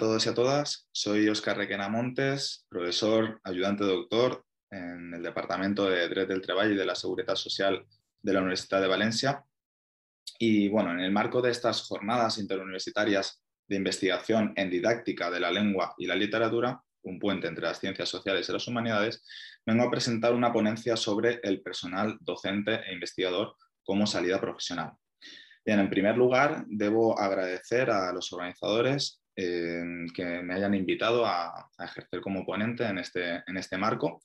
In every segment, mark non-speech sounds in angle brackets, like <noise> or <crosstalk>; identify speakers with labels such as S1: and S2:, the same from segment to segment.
S1: todos y a todas. Soy Óscar Requena Montes, profesor, ayudante doctor en el Departamento de Derecho del Trabajo y de la Seguridad Social de la Universidad de Valencia. Y bueno, en el marco de estas jornadas interuniversitarias de investigación en didáctica de la lengua y la literatura, un puente entre las ciencias sociales y las humanidades, vengo a presentar una ponencia sobre el personal docente e investigador como salida profesional. Bien, en primer lugar, debo agradecer a los organizadores que me hayan invitado a, ejercer como ponente en este, este marco.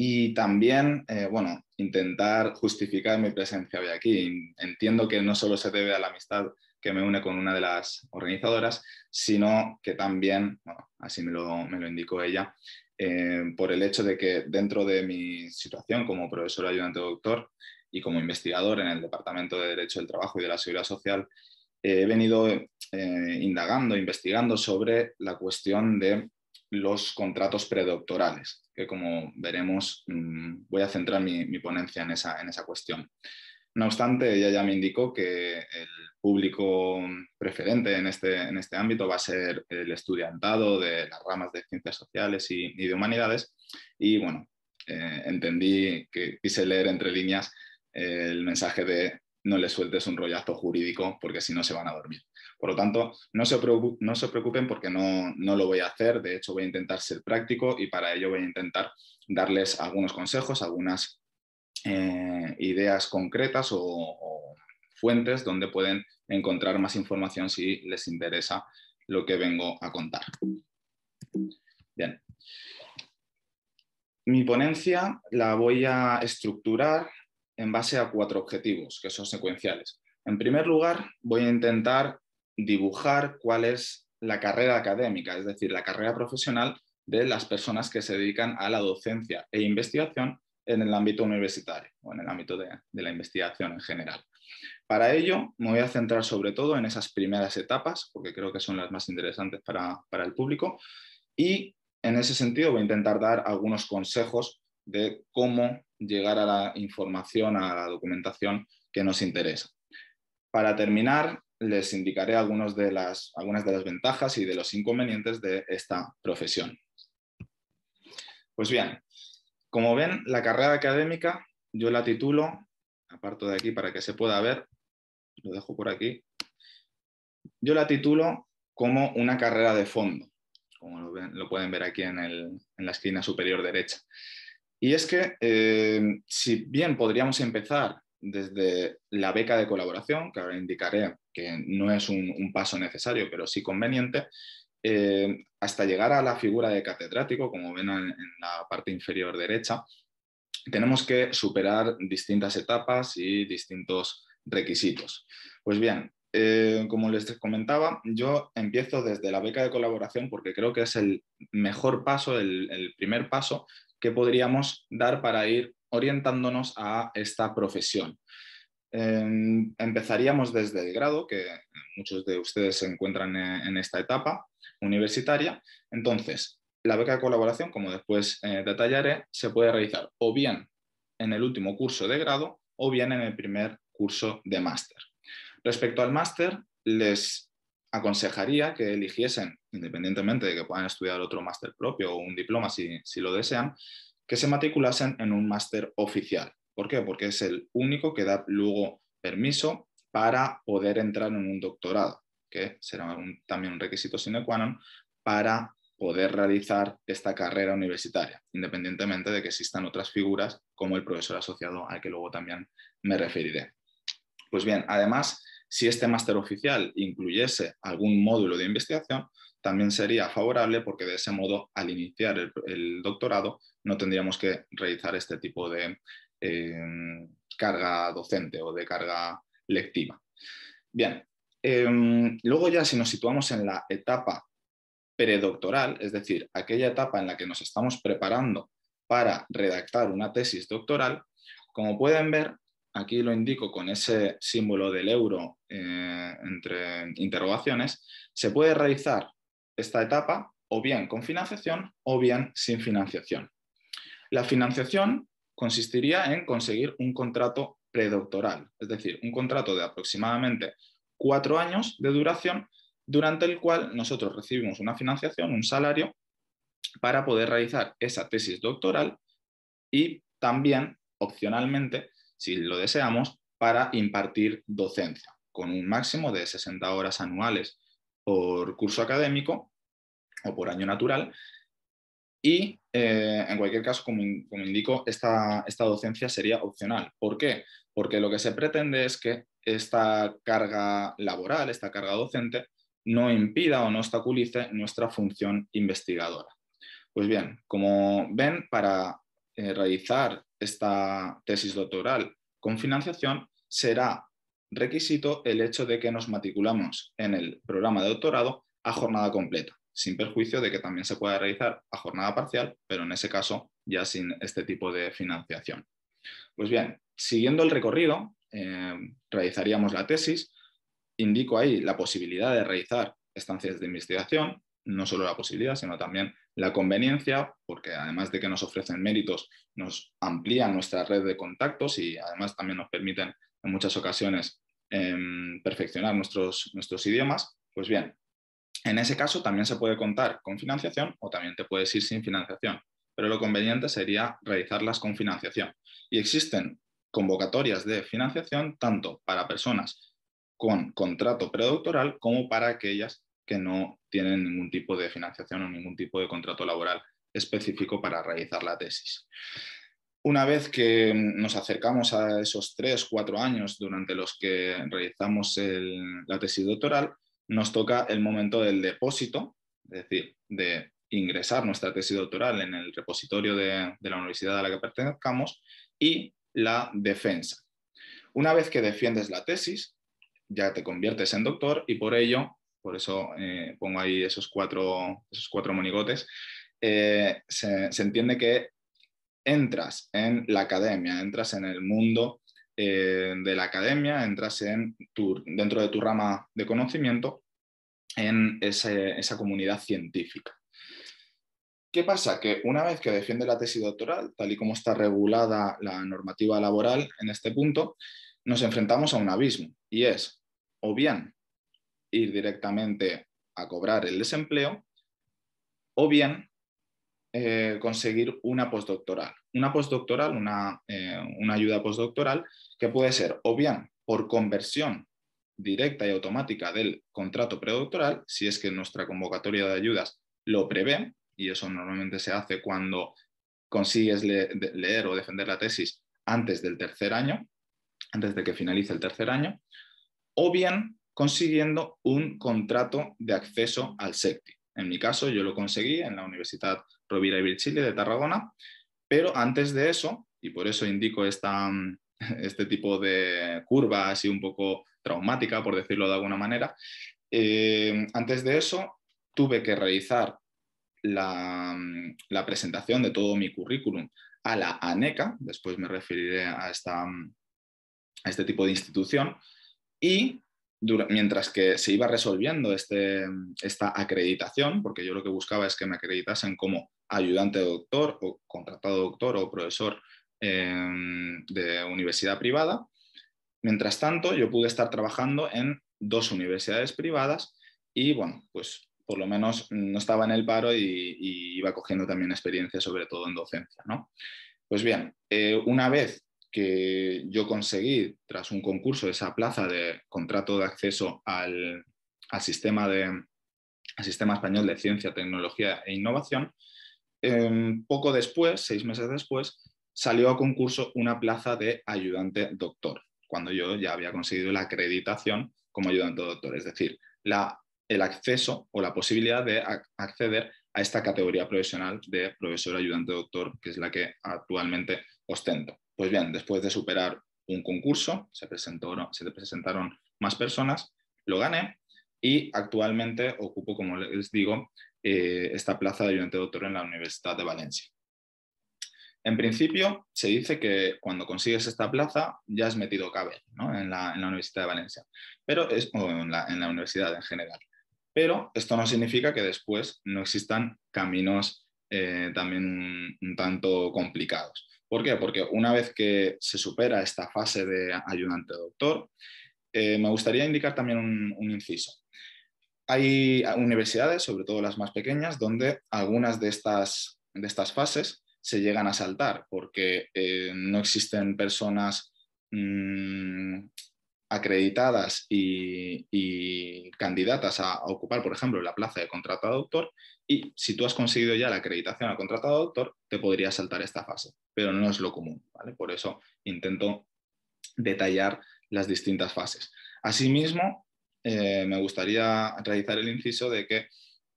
S1: Y también, eh, bueno, intentar justificar mi presencia hoy aquí. Entiendo que no solo se debe a la amistad que me une con una de las organizadoras, sino que también, así me lo, indicó ella, eh, por el hecho de que dentro de mi situación como profesor ayudante doctor y como investigador en el Departamento de Derecho del Trabajo y de la Seguridad Social, he venido eh, indagando, investigando sobre la cuestión de los contratos predoctorales, que como veremos mm, voy a centrar mi, ponencia en esa, en esa, cuestión. No obstante, ella ya me indicó que el público preferente en este, en este ámbito va a ser el estudiantado de las ramas de ciencias sociales y, de humanidades. Y bueno, eh, entendí que quise leer entre líneas el mensaje de no les sueltes un rollazo jurídico porque si no se van a dormir. Por lo tanto, no se, preocupen porque no, lo voy a hacer. De hecho, voy a intentar ser práctico y para ello voy a intentar darles algunos consejos, algunas eh, ideas concretas o, o fuentes donde pueden encontrar más información si les interesa lo que vengo a contar. Bien. Mi ponencia la voy a estructurar en base a cuatro objetivos que son secuenciales. En primer lugar, voy a intentar dibujar cuál es la carrera académica, es decir, la carrera profesional de las personas que se dedican a la docencia e investigación en el ámbito universitario o en el ámbito de, la investigación en general. Para ello, me voy a centrar sobre todo en esas primeras etapas, porque creo que son las más interesantes para, para el público, y en ese sentido voy a intentar dar algunos consejos de cómo llegar a la información, a la documentación que nos interesa. Para terminar, les indicaré de algunas de las ventajas y de los inconvenientes de esta profesión. Pues bien, como ven, la carrera académica yo la titulo, aparto de aquí para que se pueda ver, lo dejo por aquí, yo la titulo como una carrera de fondo, como lo, pueden ver aquí en la esquina superior derecha. Y es que, eh, si bien podríamos empezar desde la beca de colaboración, que ahora indicaré que no es un, paso necesario, pero sí conveniente, eh, hasta llegar a la figura de catedrático, como ven en, la parte inferior derecha, tenemos que superar distintas etapas y distintos requisitos. Pues bien, eh, como les comentaba, yo empiezo desde la beca de colaboración porque creo que es el mejor paso, el primer paso que podríamos dar para ir orientándonos a esta profesión. Em, empezaríamos desde el grado, que muchos de ustedes se encuentran en, esta etapa universitaria. Entonces, la beca de colaboración, como después eh, detallaré, se puede realizar o bien en el último curso de grado o bien en el primer curso de máster. Respecto al máster, les aconsejaría que eligiesen independientemente de que puedan estudiar otro máster propio o un diploma si, lo desean, que se matriculasen en un máster oficial. ¿Por qué? Porque es el único que da luego permiso para poder entrar en un doctorado, que será también un requisito sine qua non para poder realizar esta carrera universitaria, independientemente de que existan otras figuras como el profesor asociado al que luego también me referiré. Pues bien, además, si este máster oficial incluyese algún módulo de investigación, también sería favorable porque de ese modo, al iniciar el, doctorado, no tendríamos que realizar este tipo de em, carga docente o de carga lectiva. Bien, em, luego ya si nos situamos en la etapa predoctoral, es decir, aquella etapa en la que nos estamos preparando para redactar una tesis doctoral, como pueden ver, aquí lo indico con ese símbolo del euro eh, entre interrogaciones, se puede realizar esta etapa o bien con financiación o bien sin financiación. La financiación consistiría en conseguir un contrato predoctoral, es decir, un contrato de aproximadamente cuatro años de duración durante el cual nosotros recibimos una financiación, un salario, para poder realizar esa tesis doctoral y también, opcionalmente, si lo deseamos, para impartir docencia, con un máximo de 60 horas anuales por curso académico o por año natural. Y eh, en cualquier caso, como, como indico, esta, esta, docencia sería opcional. ¿Por qué? Porque lo que se pretende es que esta carga laboral, esta carga docente, no impida o no obstaculice nuestra función investigadora. Pues bien, como ven, para eh, realizar esta tesis doctoral con financiación será requisito el hecho de que nos matriculamos en el programa de doctorado a jornada completa, sin perjuicio de que también se pueda realizar a jornada parcial, pero en ese caso ya sin este tipo de financiación. Pues bien, siguiendo el recorrido, eh, realizaríamos la tesis. Indico ahí la posibilidad de realizar estancias de investigación, no solo la posibilidad, sino también la conveniencia, porque además de que nos ofrecen méritos, nos amplían nuestra red de contactos y además también nos permiten en muchas ocasiones em, perfeccionar nuestros, nuestros idiomas, pues bien, en ese caso también se puede contar con financiación o también te puedes ir sin financiación, pero lo conveniente sería realizarlas con financiación. Y existen convocatorias de financiación tanto para personas con contrato predoctoral como para aquellas que no tienen ningún tipo de financiación o ningún tipo de contrato laboral específico para realizar la tesis una vez que nos acercamos a esos tres, cuatro años durante los que realizamos la tesis doctoral, nos toca el momento del depósito, es decir, de ingresar nuestra tesis doctoral en el repositorio de, la universidad a la que pertenezcamos y la defensa. Una vez que defiendes la tesis, ya te conviertes en doctor y por ello, por eso eh, pongo ahí esos cuatro, cuatro monigotes, eh, se, entiende que entras en la academia, entras en el mundo eh, de la academia, entras en dentro de tu rama de conocimiento en esa comunidad científica. ¿Qué pasa? Que una vez que defiende la tesis doctoral, tal y como está regulada la normativa laboral en este punto, nos enfrentamos a un abismo y es o bien ir directamente a cobrar el desempleo o bien eh, conseguir una postdoctoral. Una postdoctoral, eh, una, ayuda postdoctoral que puede ser o bien por conversión directa y automática del contrato predoctoral, si es que nuestra convocatoria de ayudas lo prevé, y eso normalmente se hace cuando consigues leer o defender la tesis antes del tercer año, antes de que finalice el tercer año, o bien consiguiendo un contrato de acceso al SECTI. En mi caso, yo lo conseguí en la Universidad Rovira y Virchile de Tarragona, pero antes de eso, y por eso indico <laughs> este tipo de curva así un poco traumática, por decirlo de alguna manera, eh, antes de eso tuve que realizar la, presentación de todo mi currículum a la ANECA, después me referiré a, a este tipo de institución, y mientras que se iba resolviendo este, esta acreditación, porque yo lo que buscaba es que me acreditasen como ayudante de doctor o contratado doctor o profesor em, de universidad privada, mientras tanto yo pude estar trabajando en dos universidades privadas y bueno, pues por lo menos no estaba en el paro y, iba cogiendo también experiencia sobre todo en docencia, ¿no? Pues bien, eh, una vez que yo conseguí tras un concurso, esa plaza de contrato de acceso al, sistema, de, sistema español de ciencia, tecnología e innovación, em, poco después, seis meses después, salió a concurso una plaza de ayudante doctor, cuando yo ya había conseguido la acreditación como ayudante doctor, es decir, la, el acceso o la posibilidad de acceder a esta categoría profesional de profesor ayudante doctor, que es la que actualmente ostento. Pues bien, después de superar un concurso, se, presentaron más personas, lo gané y actualmente ocupo, como les digo, eh, esta plaza de ayudante doctor en la Universidad de Valencia. En principio, se dice que cuando consigues esta plaza ya has metido cabeza en, la, Universidad de Valencia, pero es, o en la, universidad en general. Pero esto no significa que después no existan caminos eh, también un, tanto complicados. ¿Por qué? Porque una vez que se supera esta fase de ayudante doctor, eh, me gustaría indicar también un, inciso. Hay universidades, sobre todo las más pequeñas, donde algunas de estas, fases se llegan a saltar porque eh, no existen personas mm, acreditadas y, candidatas a, ocupar, por ejemplo, la plaza de contrato doctor y si tú has conseguido ya la acreditación al contratado doctor, te podría saltar esta fase, pero no es lo común, ¿vale? Por eso intento detallar las distintas fases. Asimismo, eh, me gustaría realizar el inciso de que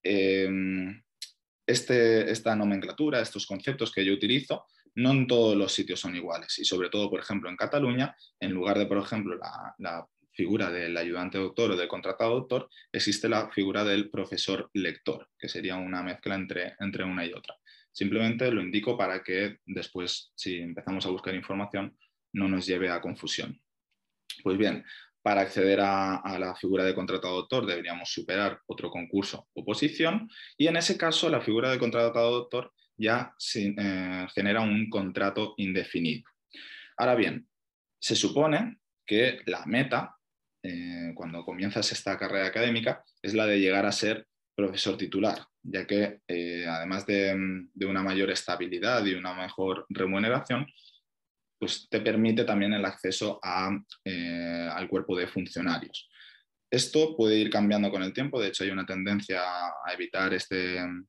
S1: em, este, esta nomenclatura, estos conceptos que yo utilizo, no en todos los sitios son iguales. Y sobre todo, por ejemplo, en Cataluña, en lugar de, por ejemplo, la figura del ayudante doctor o del contratado doctor, existe la figura del profesor lector, que sería una mezcla entre, entre una y otra. Simplemente lo indico para que después, si empezamos a buscar información, no nos lleve a confusión. Pues bien, para acceder a, la figura de contratado doctor deberíamos superar otro concurso o posición y en ese caso la figura de contratado doctor ya eh, genera un contrato indefinido. Ahora bien, se supone que la meta eh, cuando comienzas esta carrera académica, es la de llegar a ser profesor titular, ya que eh, además mm, de, una mayor estabilidad y una mejor remuneración, pues te permite también el acceso eh, al cuerpo de funcionarios. Esto puede ir cambiando con el tiempo, de hecho hay una tendencia a evitar este, mm,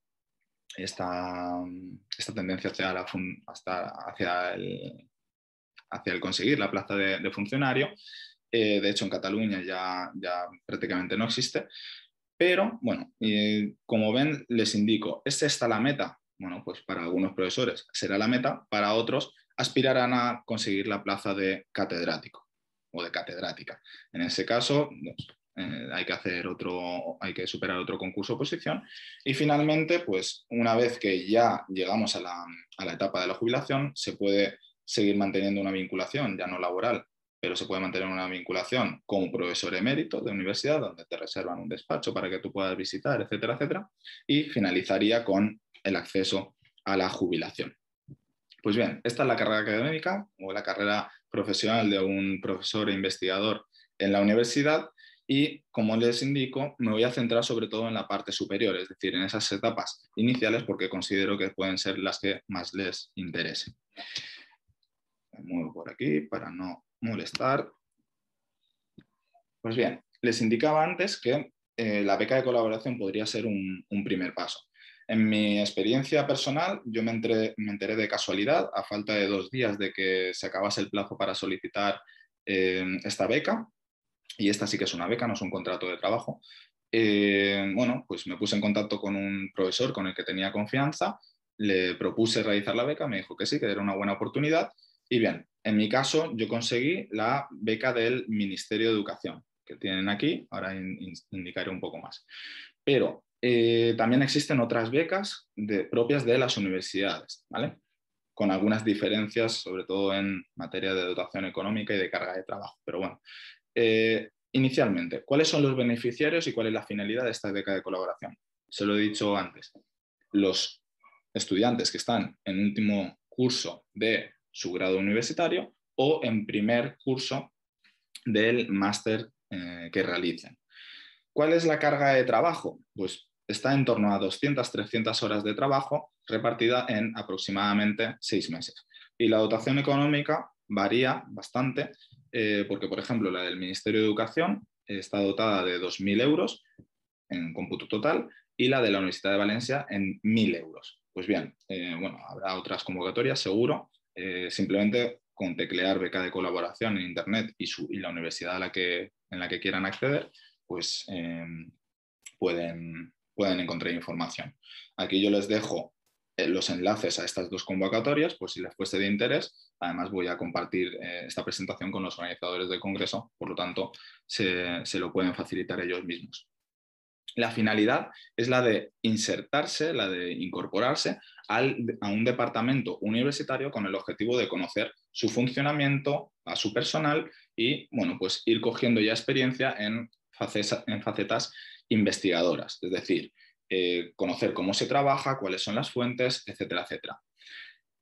S1: mm, esta, tendencia hacia, hacia, el, hacia el conseguir la plaza de, de funcionario, eh, de hecho en Cataluña ya, prácticamente no existe, pero bueno, como ven, les indico, ¿es esta la meta? Bueno, pues para algunos profesores será la meta, para otros aspirarán a conseguir la plaza de catedrático o de catedrática. En ese caso, pues, eh, hay que hacer otro, hay que superar otro concurso oposición. Y finalmente, pues una vez que ya llegamos a la etapa de la jubilación, se puede seguir manteniendo una vinculación ya no laboral, pero se puede mantener una vinculación como profesor emérito de universidad, donde te reservan un despacho para que tú puedas visitar, etcétera, etcétera, y finalizaría con el acceso a la jubilación. Pues bien, esta es la carrera académica o la carrera profesional de un profesor e investigador en la universidad y, como les indico, me voy a centrar sobre todo en la parte superior, es decir, en esas etapas iniciales porque considero que pueden ser las que más les interesen. Me muevo por aquí para no molestar. Pues bien, les indicaba antes que eh, la beca de colaboración podría ser un, primer paso. En mi experiencia personal, yo me, enteré de casualidad, a falta de dos días de que se acabase el plazo para solicitar eh, esta beca, y esta sí que es una beca, no es un contrato de trabajo. Eh, bueno, pues me puse en contacto con un profesor con el que tenía confianza, le propuse realizar la beca, me dijo que sí, que era una buena oportunidad, y bien, en mi caso, yo conseguí la beca del Ministerio de Educación, que tienen aquí, ahora indicaré un poco más. Pero eh, también existen otras becas de, propias de las universidades, Con algunas diferencias, sobre todo en materia de dotación económica y de carga de trabajo. Pero bueno, eh, inicialmente, ¿cuáles son los beneficiarios y cuál es la finalidad de esta beca de colaboración? Se lo he dicho antes. Los estudiantes que están en último curso de su grado universitario o en primer curso del máster eh, que realicen. ¿Cuál es la carga de trabajo? Pues está en torno a 200-300 horas de trabajo repartida en aproximadamente seis meses. Y la dotación económica varía bastante, eh, porque, por ejemplo, la del Ministerio de Educación está dotada de 2.000 euros en cómputo total y la de la Universidad de Valencia en 1.000 euros. Pues bien, eh, bueno, habrá otras convocatorias, seguro, eh, simplemente con teclear beca de colaboración en Internet y, la universidad la que, en la que quieran acceder, pues em, pueden, pueden encontrar información. Aquí yo les dejo eh, los enlaces a estas dos convocatorias, pues si les fuese de interés, además voy a compartir eh, esta presentación con los organizadores del Congreso, por lo tanto, se lo pueden facilitar ellos mismos la finalidad es la de insertarse, la de incorporarse a un departamento universitario con el objetivo de conocer su funcionamiento, a su personal y, bueno, pues ir cogiendo ya experiencia en, facetas investigadoras, es decir, eh, conocer cómo se trabaja, cuáles son las fuentes, etcétera, etcétera.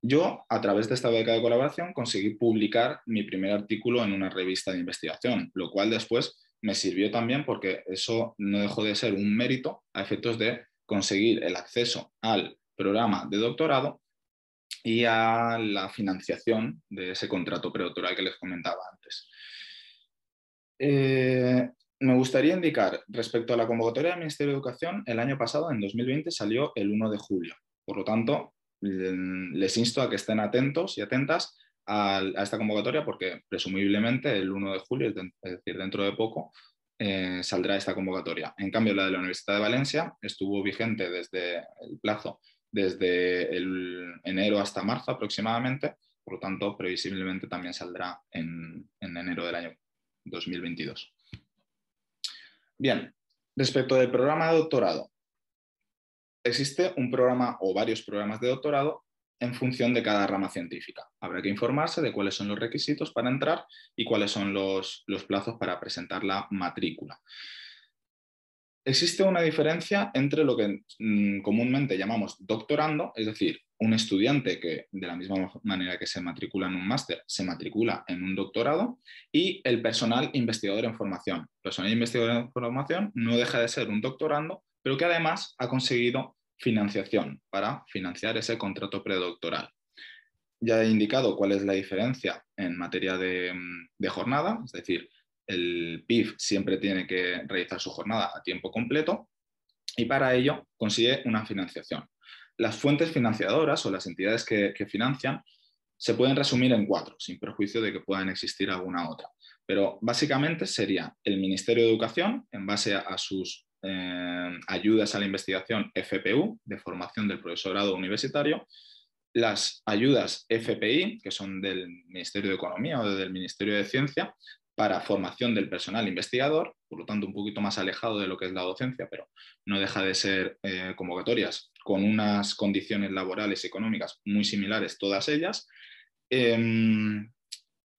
S1: Yo, a través de esta beca de colaboración, conseguí publicar mi primer artículo en una revista de investigación, lo cual después me sirvió también porque eso no dejó de ser un mérito a efectos de conseguir el acceso al programa de doctorado y a la financiación de ese contrato predoctoral que les comentaba antes. Eh, me gustaría indicar, respecto a la convocatoria del Ministerio de Educación, el año pasado, en 2020, salió el 1 de julio. Por lo tanto, les insto a que estén atentos y atentas a, esta convocatoria porque presumiblemente el 1 de julio, es decir, dentro de poco, eh, saldrá esta convocatoria. En cambio, la de la Universidad de Valencia estuvo vigente desde el plazo, desde el enero hasta marzo aproximadamente, por lo tanto, previsiblemente también saldrá en, en enero del año 2022. Bien, respecto del programa de doctorado, existe un programa o varios programas de doctorado en función de cada rama científica. Habrá que informarse de cuáles son los requisitos para entrar y cuáles son los, plazos para presentar la matrícula. Existe una diferencia entre lo que mm, comúnmente llamamos doctorando, es decir, un estudiante que de la misma manera que se matricula en un máster, se matricula en un doctorado, y el personal investigador en formación. El personal investigador en formación no deja de ser un doctorando, pero que además ha conseguido financiación para financiar ese contrato predoctoral. Ya he indicado cuál es la diferencia en materia de, mm, jornada, es decir, el PIB siempre tiene que realizar su jornada a tiempo completo y para ello consigue una financiación. Las fuentes financiadoras o las entidades que, que financian se pueden resumir en cuatro, sin perjuicio de que puedan existir alguna otra. Pero básicamente sería el Ministerio de Educación, en base a sus Em, ayudas a la investigación FPU, de formación del profesorado universitario, las ayudas FPI, que son del Ministerio de Economía o del Ministerio de Ciencia, para formación del personal investigador, por lo tanto un poquito más alejado de lo que es la docencia, pero no deja de ser eh, convocatorias con unas condiciones laborales y económicas muy similares todas ellas. Em,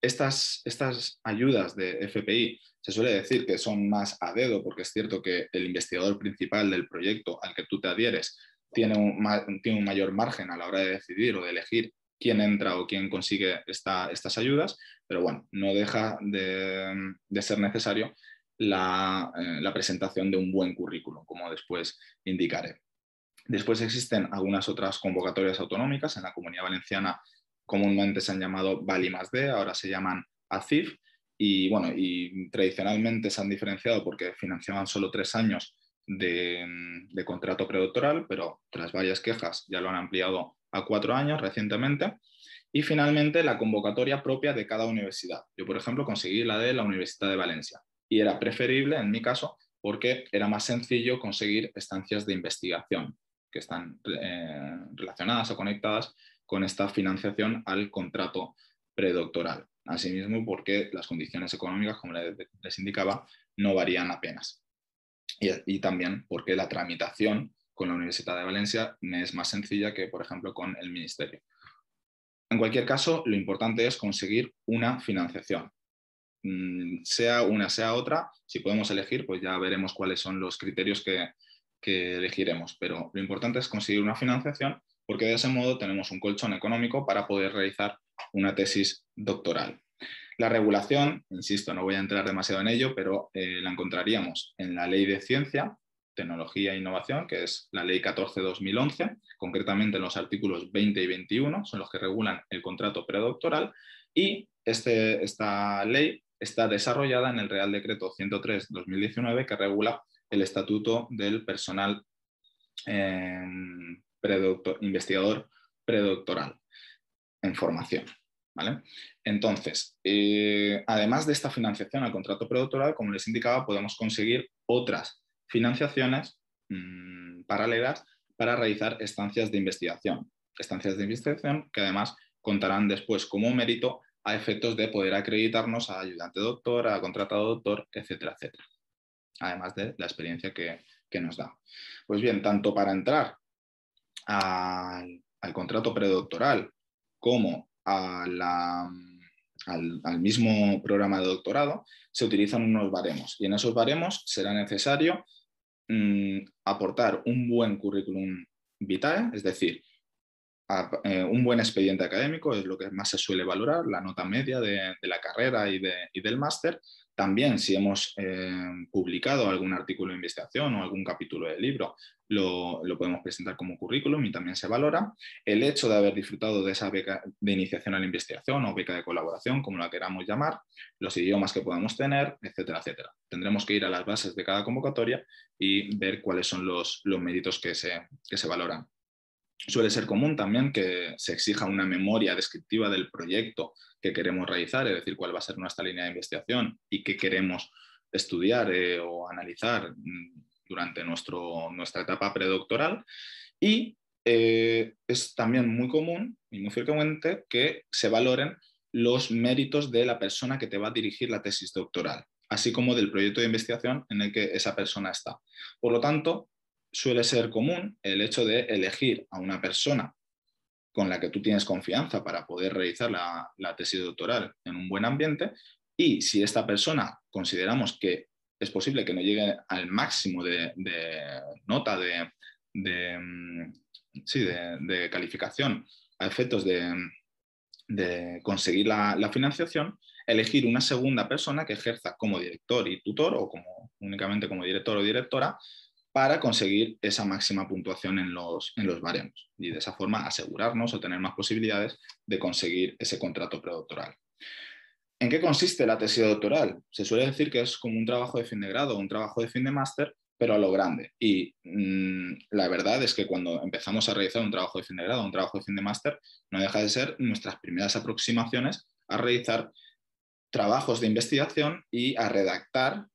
S1: estas, ayudas de FPI se suele decir que son más a dedo, porque es cierto que el investigador principal del proyecto al que tú te adhieres tiene un, mayor margen a la hora de decidir o de elegir quién entra o quién consigue estas ayudas, pero bueno, no deja de, ser necesario la, eh, la, presentación de un buen currículum, como después indicaré. Después existen algunas otras convocatorias autonómicas. En la Comunidad Valenciana comúnmente se han llamado Bali más D, ahora se llaman ACIF, y bueno, y tradicionalmente se han diferenciado porque financiaban solo tres años mm, de, contrato predoctoral, pero tras varias quejas ya lo han ampliado a cuatro años recientemente. Y finalmente, la convocatoria propia de cada universidad. Yo, por ejemplo, conseguí la de la Universidad de Valencia y era preferible, en mi caso, porque era más sencillo conseguir estancias de investigación que están eh, relacionadas o conectadas con esta financiación al contrato predoctoral. Asimismo, porque las condiciones económicas, como les indicaba, no varían apenas. Y, también porque la tramitación con la Universidad de Valencia es más sencilla que, por ejemplo, con el Ministerio. En cualquier caso, lo importante es conseguir una financiación. Mm, sea una, sea otra, si podemos elegir, pues ya veremos cuáles son los criterios que, que elegiremos. Pero lo importante es conseguir una financiación porque de ese modo tenemos un colchón económico para poder realizar una tesis doctoral. La regulación, insisto, no voy a entrar demasiado en ello, pero eh, la encontraríamos en la Ley de Ciencia, Tecnología e Innovación, que es la Ley 14-2011, concretamente en los artículos 20 y 21, son los que regulan el contrato predoctoral, y este, esta ley está desarrollada en el Real Decreto 103-2019, que regula el Estatuto del Personal eh, investigador predoctoral en formación. ¿Vale? Entonces, eh, además de esta financiación al contrato predoctoral, como les indicaba, podemos conseguir otras financiaciones mm, paralelas para realizar estancias de investigación. Estancias de investigación que además contarán después como mérito a efectos de poder acreditarnos a ayudante doctor, a contratado doctor, etcétera, etcétera. Además de la experiencia que, que nos da. Pues bien, tanto para entrar al, contrato predoctoral como al, mismo programa de doctorado, se utilizan unos baremos y en esos baremos será necesario mm, aportar un buen currículum vitae, es decir, eh, un buen expediente académico es lo que más se suele valorar, la nota media de, la carrera y, del máster. También si hemos eh, publicado algún artículo de investigación o algún capítulo del libro, lo, podemos presentar como currículum y también se valora. El hecho de haber disfrutado de esa beca de iniciación a la investigación o beca de colaboración, como la queramos llamar, los idiomas que podamos tener, etcétera, etcétera. Tendremos que ir a las bases de cada convocatoria y ver cuáles son los, méritos que se valoran. Suele ser común también que se exija una memoria descriptiva del proyecto que queremos realizar, es decir, cuál va a ser nuestra línea de investigación y qué queremos estudiar eh, o analizar mm, durante nuestra etapa predoctoral. Y eh, es también muy común y muy frecuente que se valoren los méritos de la persona que te va a dirigir la tesis doctoral, así como del proyecto de investigación en el que esa persona está. Por lo tanto, suele ser común el hecho de elegir a una persona con la que tú tienes confianza para poder realizar la, tesis doctoral en un buen ambiente y si esta persona consideramos que es posible que no llegue al máximo de, nota mm, de, calificación a efectos de, conseguir la, la, financiación, elegir una segunda persona que ejerza como director y tutor o como, únicamente como director o directora para conseguir esa máxima puntuación en los, en los baremos y de esa forma asegurarnos o tener más posibilidades de conseguir ese contrato predoctoral. ¿En qué consiste la tesis doctoral? Se suele decir que es como un trabajo de fin de grado o un trabajo de fin de máster, pero a lo grande. Y mm, la verdad es que cuando empezamos a realizar un trabajo de fin de grado, un trabajo de fin de máster, no deja de ser nuestras primeras aproximaciones a realizar trabajos de investigación y a redactar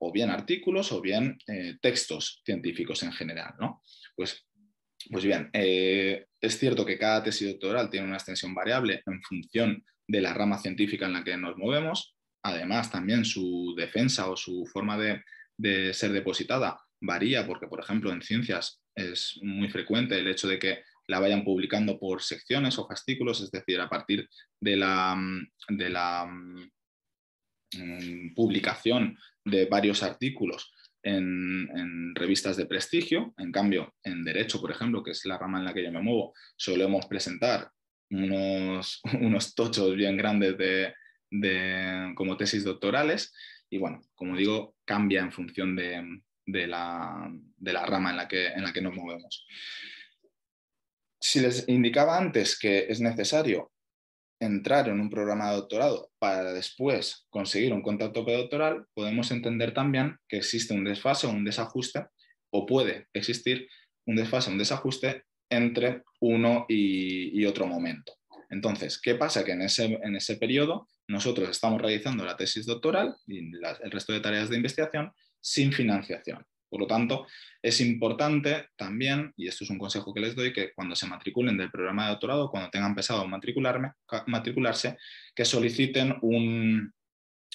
S1: o bien artículos o bien eh, textos científicos en general, ¿no? Pues, pues bien, eh, es cierto que cada tesis doctoral tiene una extensión variable en función de la rama científica en la que nos movemos. Además, también su defensa o su forma de, de ser depositada varía porque, por ejemplo, en ciencias es muy frecuente el hecho de que la vayan publicando por secciones o fascículos, es decir, a partir de la, de la publicación de varios artículos en, revistas de prestigio. En cambio, en Derecho, por ejemplo, que es la rama en la que yo me muevo, solemos presentar unos, <laughs> tochos bien grandes de, como tesis doctorales. Y bueno, como digo, cambia en función de, la, de la, rama en la, que, en la que nos movemos. Si les indicaba antes que es necesario entrar en un programa de doctorado para después conseguir un contacto predoctoral, podemos entender también que existe un desfase o un desajuste, o puede existir un desfase, o un desajuste entre uno y, otro momento. Entonces, ¿qué pasa? Que en ese, en ese periodo nosotros estamos realizando la tesis doctoral y el resto de tareas de investigación sin financiación. Por lo tanto, es importante también, y esto es un consejo que les doy, que cuando se matriculen del programa de doctorado, cuando tengan pensado matricularme, matricularse, que soliciten un,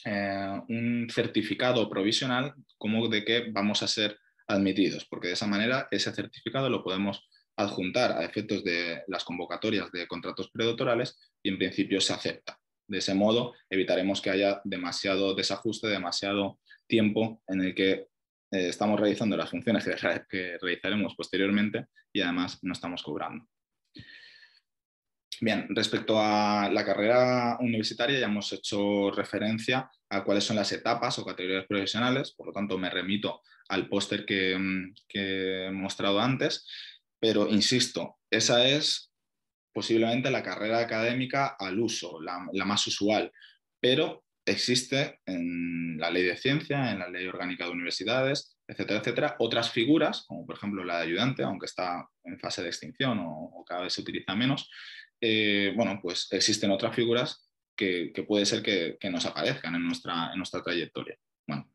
S1: eh, un certificado provisional como de que vamos a ser admitidos, porque de esa manera ese certificado lo podemos adjuntar a efectos de las convocatorias de contratos predoctorales y en principio se acepta. De ese modo evitaremos que haya demasiado desajuste, demasiado tiempo en el que eh, estamos realizando las funciones que, realizaremos posteriormente y además no estamos cobrando. Bien, respecto a la carrera universitaria ya hemos hecho referencia a cuáles son las etapas o categorías profesionales, por lo tanto me remito al póster que, mm, he mostrado antes, pero insisto, esa es posiblemente la carrera académica al uso, la, la más usual, pero existe en la ley de ciencia, en la ley orgánica de universidades, etcétera, etcétera, otras figuras, como por ejemplo la de ayudante, aunque está en fase de extinción o, cada vez se utiliza menos, eh, bueno, pues existen otras figuras que, puede ser que, nos aparezcan en nuestra, en nuestra trayectoria. Bueno,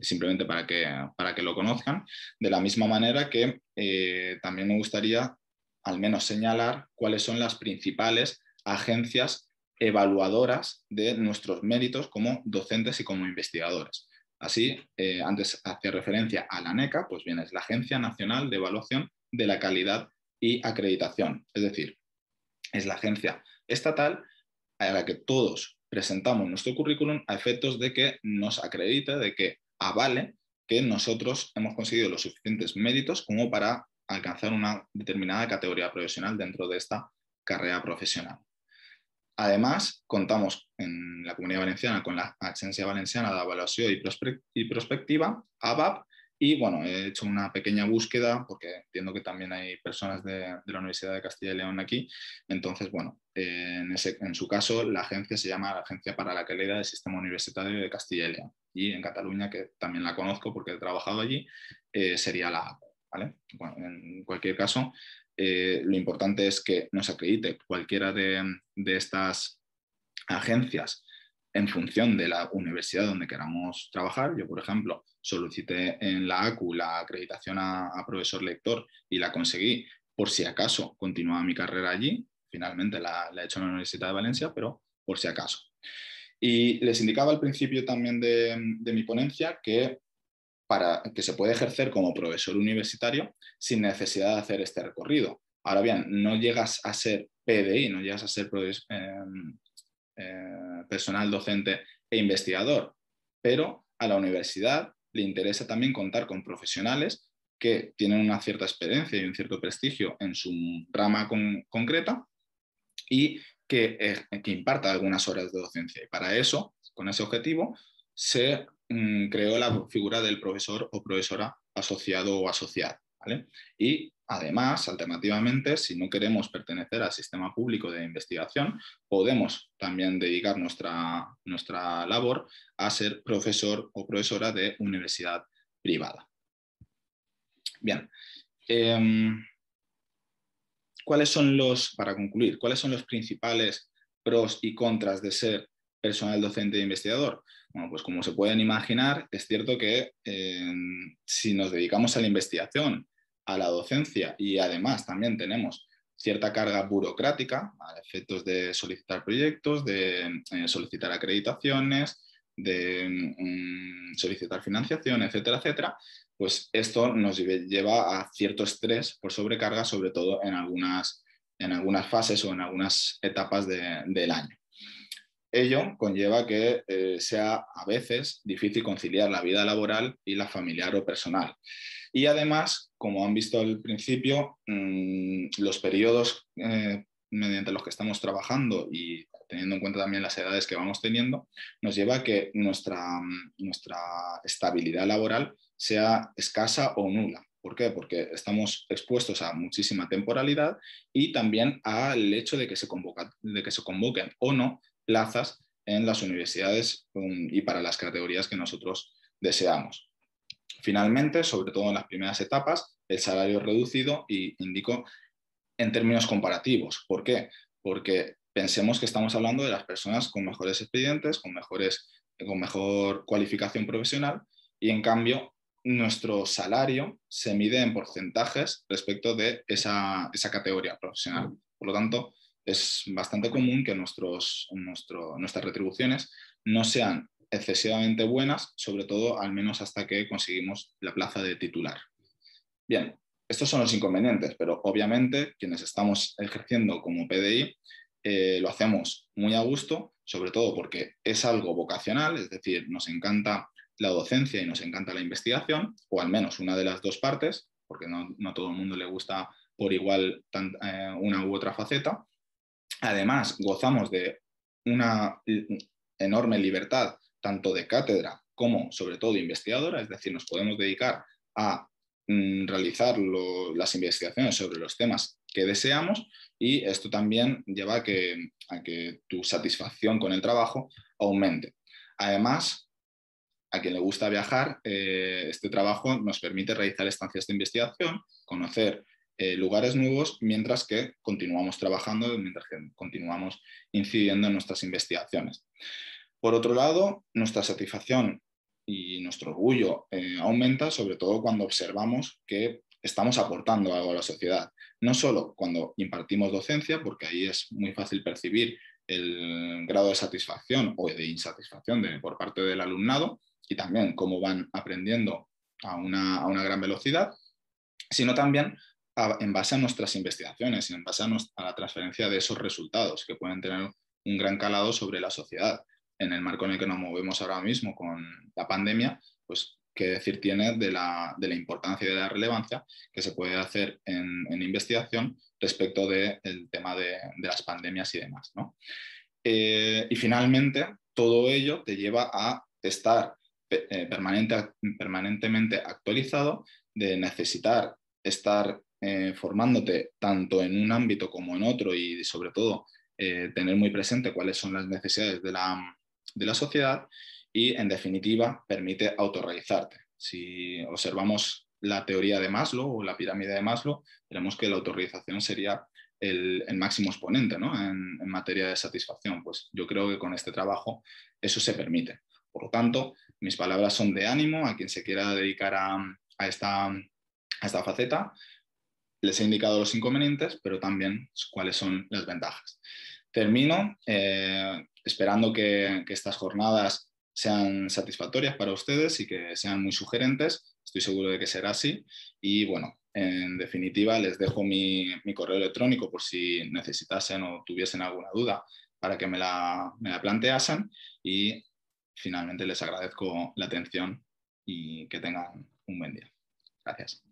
S1: simplemente para que, para que lo conozcan, de la misma manera que eh, también me gustaría al menos señalar cuáles son las principales agencias evaluadoras de nuestros méritos como docentes y como investigadores. Así, eh, antes hacía referencia a la NECA, pues bien, es la Agencia Nacional de Evaluación de la Calidad y Acreditación. Es decir, es la agencia estatal a la que todos presentamos nuestro currículum a efectos de que nos acredite, de que avale que nosotros hemos conseguido los suficientes méritos como para alcanzar una determinada categoría profesional dentro de esta carrera profesional. Además, contamos en la Comunidad Valenciana con la Agencia Valenciana de Evaluación y, Prospectiva, ABAP, y bueno, he hecho una pequeña búsqueda porque entiendo que también hay personas de, la Universidad de Castilla y León aquí. Entonces, bueno, eh, en, su caso, la agencia se llama la Agencia para la Calidad del Sistema Universitario de Castilla y León. Y en Cataluña, que también la conozco porque he trabajado allí, eh, sería la ABAP. en cualquier caso, eh, lo importante es que nos acredite cualquiera de, estas agencias en función de la universidad donde queramos trabajar. Yo, por ejemplo, solicité en la ACU la acreditación a, profesor lector y la conseguí por si acaso continuaba mi carrera allí. Finalmente la, he hecho en la Universidad de Valencia, pero por si acaso. Y les indicaba al principio también de mi ponencia que para, que se puede ejercer como profesor universitario sin necesidad de hacer este recorrido. Ahora bien, no llegas a ser PDI, no llegas a ser eh, eh, personal docente e investigador, pero a la universidad le interesa también contar con profesionales que tienen una cierta experiencia y un cierto prestigio en su rama concreta y que, eh, que imparta algunas horas de docencia. Y para eso, con ese objetivo, se mm, creó la figura del profesor o profesora asociado o asociada. Y además, alternativamente, si no queremos pertenecer al sistema público de investigación, podemos también dedicar nuestra, labor a ser profesor o profesora de universidad privada. Bien, em, ¿cuáles son los, para concluir, cuáles son los principales pros y contras de ser personal docente e investigador? Bueno, pues como se pueden imaginar, es cierto que em, si nos dedicamos a la investigación, a la docencia y además también tenemos cierta carga burocrática a efectos de solicitar proyectos, de eh, solicitar acreditaciones, de mm, solicitar financiación, etcétera, etcétera, pues esto nos lleva a cierto estrés por sobrecarga, sobre todo en algunas, en algunas fases o en algunas etapas del año. Ello conlleva que eh, sea a veces difícil conciliar la vida laboral y la familiar o personal. Y además, como han visto al principio, mm, los periodos eh, mediante los que estamos trabajando y teniendo en cuenta también las edades que vamos teniendo, nos lleva a que nuestra, mm, nuestra estabilidad laboral sea escasa o nula. ¿Por qué? Porque estamos expuestos a muchísima temporalidad y también al hecho de que se, convoca, de que se convoquen o no plazas en las universidades um, y para las categorías que nosotros deseamos. Finalmente, sobre todo en las primeras etapas, el salario reducido y indico en términos comparativos. ¿Por qué? Porque pensemos que estamos hablando de las personas con mejores expedientes, con, mejores, con mejor cualificación profesional y en cambio nuestro salario se mide en porcentajes respecto de esa, esa categoría profesional. Por lo tanto, es bastante común que nuestros, nuestras retribuciones no sean excesivamente buenas, sobre todo al menos hasta que conseguimos la plaza de titular. Bien, estos son los inconvenientes, pero obviamente quienes estamos ejerciendo como PDI eh, lo hacemos muy a gusto, sobre todo porque es algo vocacional, es decir, nos encanta la docencia y nos encanta la investigación, o al menos una de las dos partes, porque no, todo el mundo le gusta por igual eh, una u otra faceta, Además, gozamos de una enorme libertad, tanto de cátedra como, sobre todo, investigadora, es decir, nos podemos dedicar a mm, realizar las investigaciones sobre los temas que deseamos y esto también lleva a que, tu satisfacción con el trabajo aumente. Además, a quien le gusta viajar, eh, este trabajo nos permite realizar estancias de investigación, conocer eh, lugares nuevos mientras que continuamos trabajando, mientras que continuamos incidiendo en nuestras investigaciones. Por otro lado, nuestra satisfacción y nuestro orgullo eh, aumenta sobre todo cuando observamos que estamos aportando algo a la sociedad. No solo cuando impartimos docencia, porque ahí es muy fácil percibir el grado de satisfacción o de insatisfacción por parte del alumnado y también cómo van aprendiendo a una, a una gran velocidad, sino también en base a nuestras investigaciones y en base a, la transferencia de esos resultados que pueden tener un gran calado sobre la sociedad. En el marco en el que nos movemos ahora mismo con la pandemia, pues qué decir tiene de la, importancia y de la relevancia que se puede hacer en, investigación respecto del tema de, las pandemias y demás. Eh, y finalmente, todo ello te lleva a estar eh, permanentemente actualizado, de necesitar estar eh, formándote tanto en un ámbito como en otro y sobre todo eh, tener muy presente cuáles son las necesidades de la, de la sociedad y en definitiva permite autorrealizarte. Si observamos la teoría de Maslow o la pirámide de Maslow, veremos que la autorrealización sería el, máximo exponente ¿no? en, materia de satisfacción. Pues yo creo que con este trabajo eso se permite. Por lo tanto, mis palabras son de ánimo a quien se quiera dedicar a, a, esta, a esta faceta les he indicado los inconvenientes, pero también cuáles son las ventajas. Termino eh, esperando que, estas jornadas sean satisfactorias para ustedes y que sean muy sugerentes. Estoy seguro de que será así. Y bueno, en definitiva, les dejo mi, correo electrónico por si necesitasen o tuviesen alguna duda para que me la planteasen. Y finalmente les agradezco la atención y que tengan un buen día. Gracias.